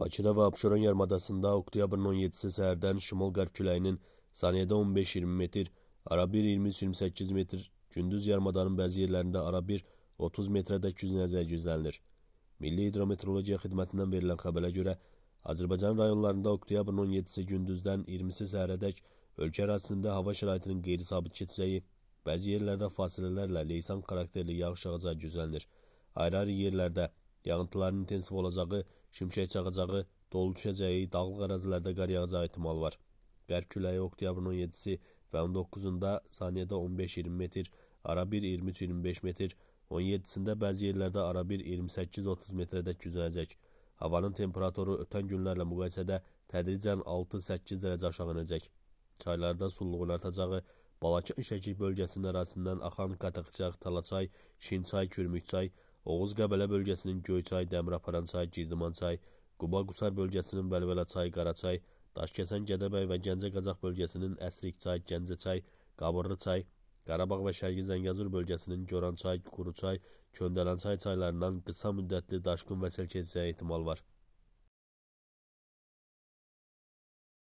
Bakıda və Abşeron yarımadasında oktyabrın 17-si səhərdən şimal-qərb küləyinin saniyədə 15-20 metr, ara 1 23-28 metr, gündüz yarımadanın bəzi yerlərində ara 1 30 metrədək güclənəcəyi gözlənilir. Milli Hidrometeorologiya Xidmətindən verilən xəbərə görə Azərbaycan rayonlarında oktyabrın 17-si gündüzdən 20-si səhərədək ölkə ərazisində hava şəraitinin qeyri-sabit keçəcəyi, bəzi yerlərdə fasilələrlə leysan xarakterli yağış yağacağı gözlənilir. Ayrı-ayrı yerlərdə Yağıntıların intensiv olacağı, şimşək çağacağı, dolu düşəcəyi, dağlıq ərazilərdə qar yağacağı ehtimal var. Qərb küləyi oktyabrın 17-si və 19-unda saniyədə 15-20 metr, ara 1-23-25 metr, 17-sində bəzi yerlərdə ara 1-28-30 metrədək güclənəcək. Havanın temperaturu ötən günlərlə müqayisədə tədricən 6-8 dərəcə aşağı inəcək. Çaylarda sulluğun artacağı, Balakən Şəki bölgəsinin ərazisindən axan Qataqçaq, Talaçay, Şinçay, Kürmükçay, Oğuz Qəbələ bölgəsinin Göyçay, Dəmrəparançay, Girdimançay, Quba-Qusar bölgəsinin Bəlbələçay, Qaraçay, Daşkəsən, Gədəbəy və Gəncə Qazax bölgəsinin Əsrikçay, Gəncəçay, Qabırlıçay, Qarabağ və Şərqi Zəngəzur bölgəsinin Gorançay, Quruçay, Köndələnçay çaylarından qısa müddətli daşqın və sel keçəcəyi ehtimal var.